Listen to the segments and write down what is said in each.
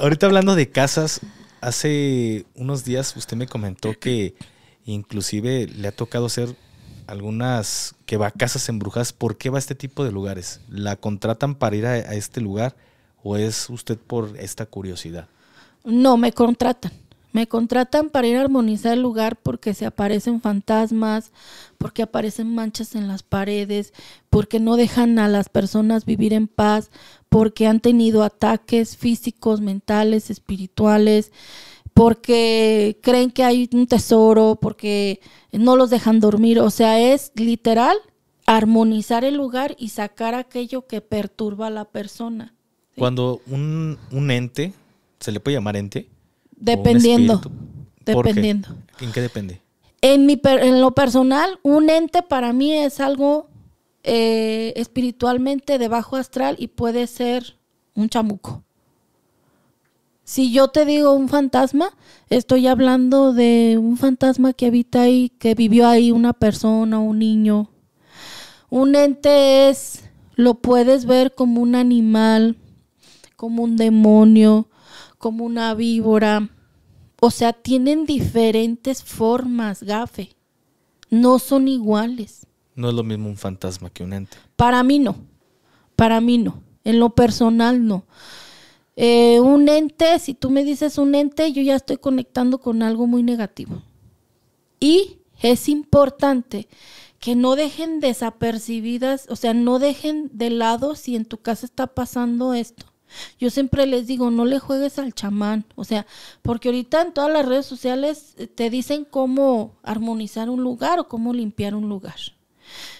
Ahorita hablando de casas, hace unos días usted me comentó que inclusive le ha tocado hacer algunas que va a casas embrujadas. ¿Por qué va a este tipo de lugares? ¿La contratan para ir a este lugar o es usted por esta curiosidad? No, me contratan. Me contratan para ir a armonizar el lugar porque se aparecen fantasmas, porque aparecen manchas en las paredes, porque no dejan a las personas vivir en paz, porque han tenido ataques físicos, mentales, espirituales, porque creen que hay un tesoro, porque no los dejan dormir. O sea, es literal armonizar el lugar y sacar aquello que perturba a la persona. Cuando un, un ente, se le puede llamar ente, Dependiendo. dependiendo. ¿En qué depende? En, mi, en lo personal, un ente para mí es algo eh, espiritualmente de bajo astral y puede ser un chamuco. Si yo te digo un fantasma, estoy hablando de un fantasma que habita ahí, que vivió ahí una persona, un niño. Un ente es, lo puedes ver como un animal, como un demonio, como una víbora. O sea, tienen diferentes formas, gafe. No son iguales. No es lo mismo un fantasma que un ente. Para mí no. Para mí no. En lo personal no. Eh, un ente, si tú me dices un ente, yo ya estoy conectando con algo muy negativo. Y es importante que no dejen desapercibidas, o sea, no dejen de lado si en tu casa está pasando esto. Yo siempre les digo, no le juegues al chamán, o sea, porque ahorita en todas las redes sociales eh, te dicen cómo armonizar un lugar o cómo limpiar un lugar.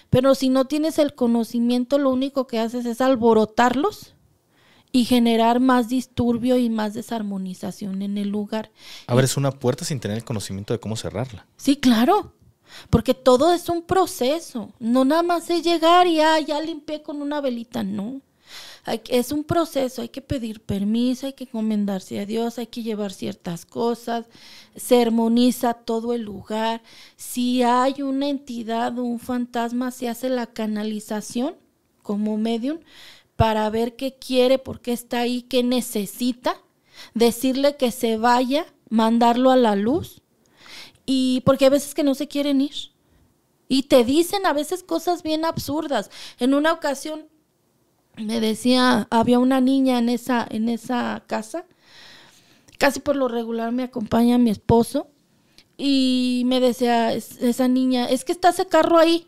Pero si no tienes el conocimiento, lo único que haces es alborotarlos y generar más disturbio y más desarmonización en el lugar. Abres una puerta sin tener el conocimiento de cómo cerrarla. Sí, claro. Porque todo es un proceso. No nada más es llegar y ah, ya limpié con una velita, no es un proceso, hay que pedir permiso, hay que encomendarse a Dios, hay que llevar ciertas cosas, se armoniza todo el lugar. Si hay una entidad, un fantasma, se hace la canalización como medium para ver qué quiere, por qué está ahí, qué necesita, decirle que se vaya, mandarlo a la luz. Y porque a veces que no se quieren ir. Y te dicen a veces cosas bien absurdas. En una ocasión me decía, había una niña en esa, en esa casa, casi por lo regular me acompaña mi esposo, y me decía esa niña, es que está ese carro ahí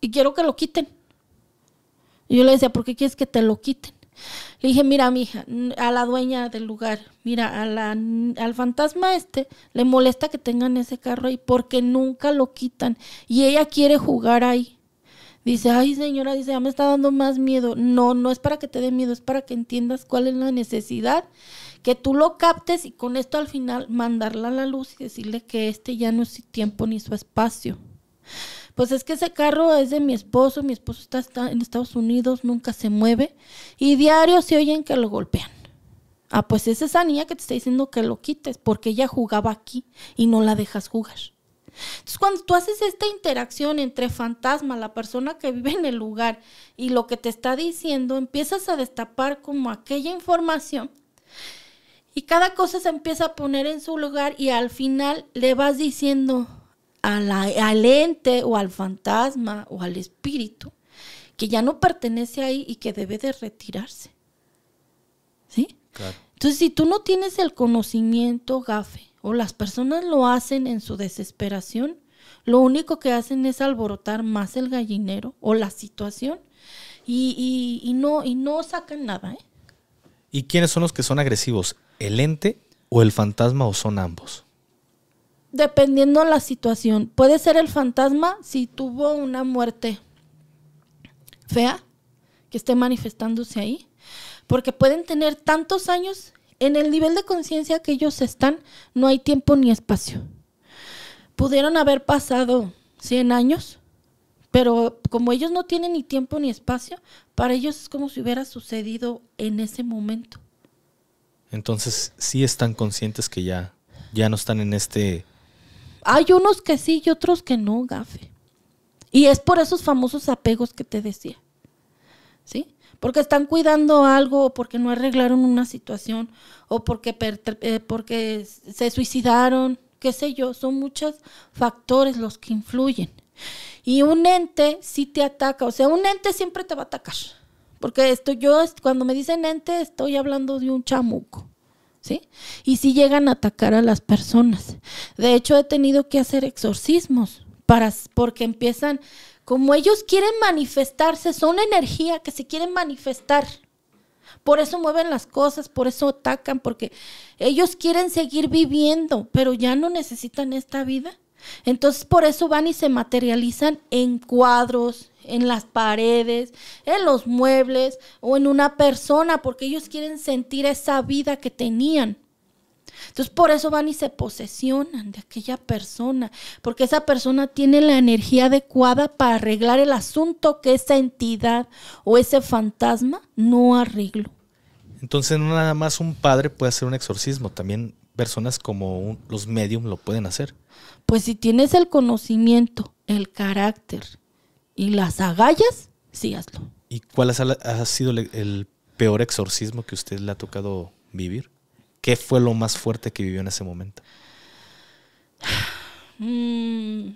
y quiero que lo quiten. yo le decía, ¿por qué quieres que te lo quiten? Le dije, mira, mija, a la dueña del lugar, mira, al fantasma este le molesta que tengan ese carro ahí porque nunca lo quitan y ella quiere jugar ahí dice, ay señora, dice, ya me está dando más miedo. No, no es para que te dé miedo, es para que entiendas cuál es la necesidad, que tú lo captes y con esto al final mandarla a la luz y decirle que este ya no es su tiempo ni su espacio. Pues es que ese carro es de mi esposo, mi esposo está, está en Estados Unidos, nunca se mueve y diario se oyen que lo golpean. Ah, pues es esa niña que te está diciendo que lo quites porque ella jugaba aquí y no la dejas jugar. Entonces, cuando tú haces esta interacción entre fantasma, la persona que vive en el lugar y lo que te está diciendo, empiezas a destapar como aquella información y cada cosa se empieza a poner en su lugar y al final le vas diciendo al ente o al fantasma o al espíritu que ya no pertenece ahí y que debe de retirarse. Entonces, si tú no tienes el conocimiento, gafe, o las personas lo hacen en su desesperación, lo único que hacen es alborotar más el gallinero o la situación y, no, no sacan nada. ¿eh? ¿Y quiénes son los que son agresivos? ¿El ente o el fantasma o son ambos? Dependiendo la situación. Puede ser el fantasma si tuvo una muerte fea que esté manifestándose ahí, porque pueden tener tantos años en el nivel de conciencia que ellos están, no hay tiempo ni espacio. Pudieron haber pasado 100 años, pero como ellos no tienen ni tiempo ni espacio, para ellos es como si hubiera sucedido en ese momento. Entonces, sí están conscientes que ya, ya no están en este... Hay unos que sí y otros que no, Gafe. Y es por esos famosos apegos que te decía. ¿Sí? porque están cuidando algo, o porque no arreglaron una situación, o porque, eh, porque se suicidaron, qué sé yo, son muchos factores los que influyen. Y un ente sí te ataca, o sea, un ente siempre te va a atacar. Porque esto yo, cuando me dicen ente, estoy hablando de un chamuco, ¿sí? Y sí llegan a atacar a las personas. De hecho, he tenido que hacer exorcismos para, porque empiezan como ellos quieren manifestarse, son energía que se quieren manifestar. Por eso mueven las cosas, por eso atacan, porque ellos quieren seguir viviendo, pero ya no necesitan esta vida. Entonces por eso van y se materializan en cuadros, en las paredes, en los muebles o en una persona, porque ellos quieren sentir esa vida que tenían. Entonces por eso van y se posesionan de aquella persona, porque esa persona tiene la energía adecuada para arreglar el asunto que esa entidad o ese fantasma no arregló. Entonces no nada más un padre puede hacer un exorcismo, también personas como los medium lo pueden hacer. Pues si tienes el conocimiento, el carácter y las agallas, sí hazlo. ¿Y cuál ha, ha sido el peor exorcismo que usted le ha tocado vivir? ¿Qué fue lo más fuerte que vivió en ese momento? Mm,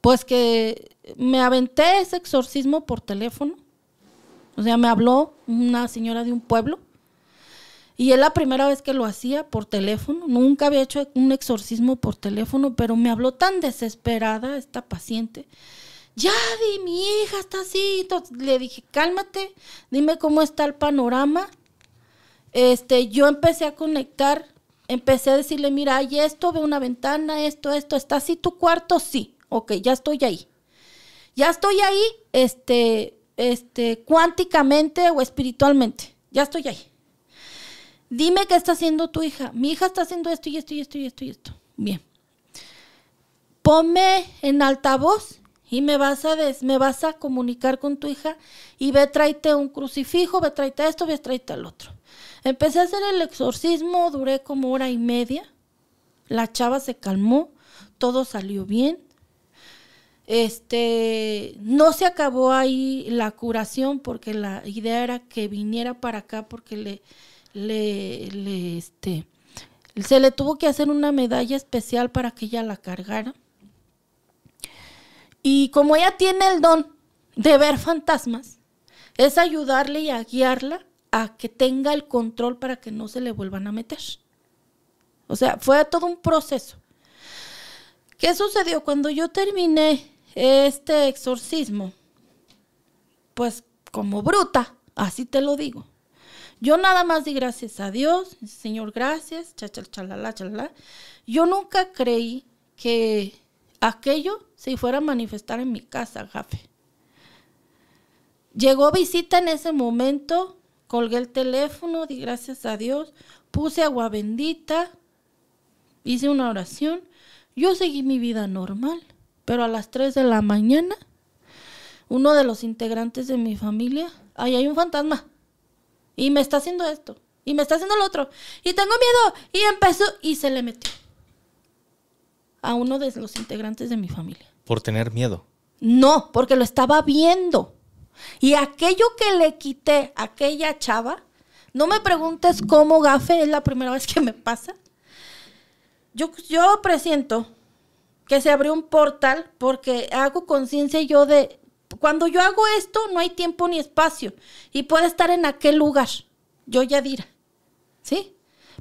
pues que me aventé ese exorcismo por teléfono. O sea, me habló una señora de un pueblo y es la primera vez que lo hacía por teléfono. Nunca había hecho un exorcismo por teléfono, pero me habló tan desesperada esta paciente. Ya, di, mi hija está así. le dije, cálmate, dime cómo está el panorama este, yo empecé a conectar, empecé a decirle, mira, hay esto, ve una ventana, esto, esto, ¿está así tu cuarto? Sí, ok, ya estoy ahí. Ya estoy ahí, este, este, cuánticamente o espiritualmente, ya estoy ahí. Dime qué está haciendo tu hija. Mi hija está haciendo esto y esto y esto y esto y esto. Bien. Ponme en altavoz y me vas a des, me vas a comunicar con tu hija y ve tráete un crucifijo, ve tráete esto, ve tráete al otro. Empecé a hacer el exorcismo, duré como hora y media. La chava se calmó, todo salió bien. Este, no se acabó ahí la curación porque la idea era que viniera para acá porque le, le, este, se le tuvo que hacer una medalla especial para que ella la cargara. Y como ella tiene el don de ver fantasmas, es ayudarle y a guiarla a que tenga el control para que no se le vuelvan a meter. O sea, fue todo un proceso. ¿Qué sucedió? Cuando yo terminé este exorcismo, pues como bruta, así te lo digo. Yo nada más di gracias a Dios, Señor, gracias, chachal, chalala, chalala. Yo nunca creí que aquello se fuera a manifestar en mi casa, Jafe. Llegó visita en ese momento, colgué el teléfono, di gracias a Dios, puse agua bendita, hice una oración, yo seguí mi vida normal, pero a las 3 de la mañana, uno de los integrantes de mi familia, ahí hay un fantasma, y me está haciendo esto, y me está haciendo lo otro, y tengo miedo, y empezó, y se le metió a uno de los integrantes de mi familia. ¿Por tener miedo? No, porque lo estaba viendo. Y aquello que le quité a aquella chava, no me preguntes cómo gafe, es la primera vez que me pasa. Yo, yo presiento que se abrió un portal porque hago conciencia yo de, cuando yo hago esto no hay tiempo ni espacio y puede estar en aquel lugar, yo ya dirá, ¿sí?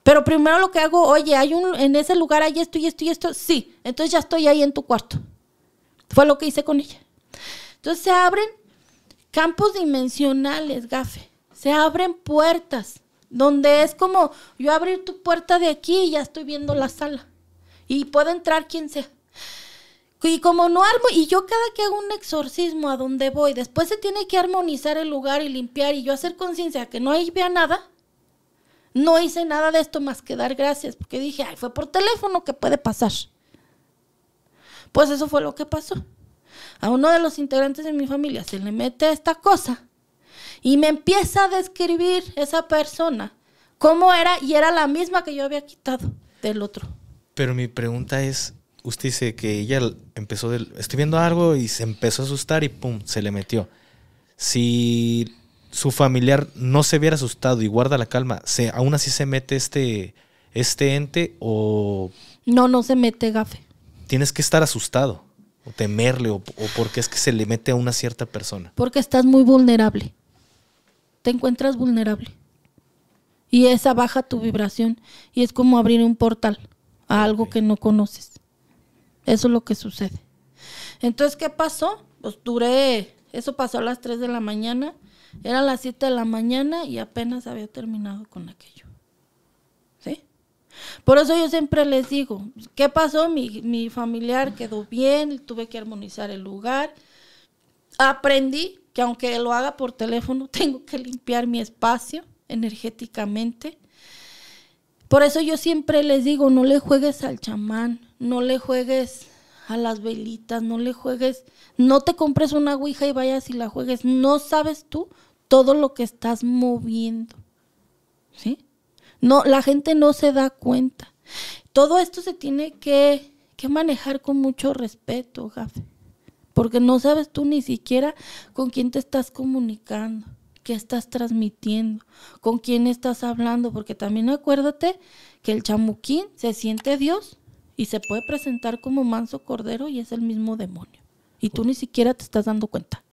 Pero primero lo que hago, oye, hay un, en ese lugar hay esto y esto y esto, sí, entonces ya estoy ahí en tu cuarto. Fue lo que hice con ella. Entonces se abren campos dimensionales, Gafe. Se abren puertas, donde es como yo abrir tu puerta de aquí y ya estoy viendo la sala. Y puede entrar quien sea. Y como no armo, y yo cada que hago un exorcismo a donde voy, después se tiene que armonizar el lugar y limpiar y yo hacer conciencia que no ahí vea nada. No hice nada de esto más que dar gracias, porque dije, ay, fue por teléfono que puede pasar. Pues eso fue lo que pasó a uno de los integrantes de mi familia se le mete esta cosa y me empieza a describir esa persona cómo era y era la misma que yo había quitado del otro. Pero mi pregunta es, usted dice que ella empezó, estoy viendo algo y se empezó a asustar y pum, se le metió. Si su familiar no se hubiera asustado y guarda la calma, ¿aún así se mete este, este ente o...? No, no se mete, gafe. Tienes que estar asustado o temerle o, porque es que se le mete a una cierta persona? Porque estás muy vulnerable. Te encuentras vulnerable. Y esa baja tu vibración y es como abrir un portal a algo que no conoces. Eso es lo que sucede. Entonces, ¿qué pasó? Pues duré, eso pasó a las 3 de la mañana, era las 7 de la mañana y apenas había terminado con aquello. Por eso yo siempre les digo, ¿qué pasó? Mi, familiar quedó bien, tuve que armonizar el lugar. Aprendí que aunque lo haga por teléfono, tengo que limpiar mi espacio energéticamente. Por eso yo siempre les digo, no le juegues al chamán, no le juegues a las velitas, no le juegues, no te compres una ouija y vayas y la juegues, no sabes tú todo lo que estás moviendo. ¿Sí? No, la gente no se da cuenta. Todo esto se tiene que, que manejar con mucho respeto, Jafe. porque no sabes tú ni siquiera con quién te estás comunicando, qué estás transmitiendo, con quién estás hablando, porque también acuérdate que el chamuquín se siente Dios y se puede presentar como manso cordero y es el mismo demonio. Y tú ni siquiera te estás dando cuenta.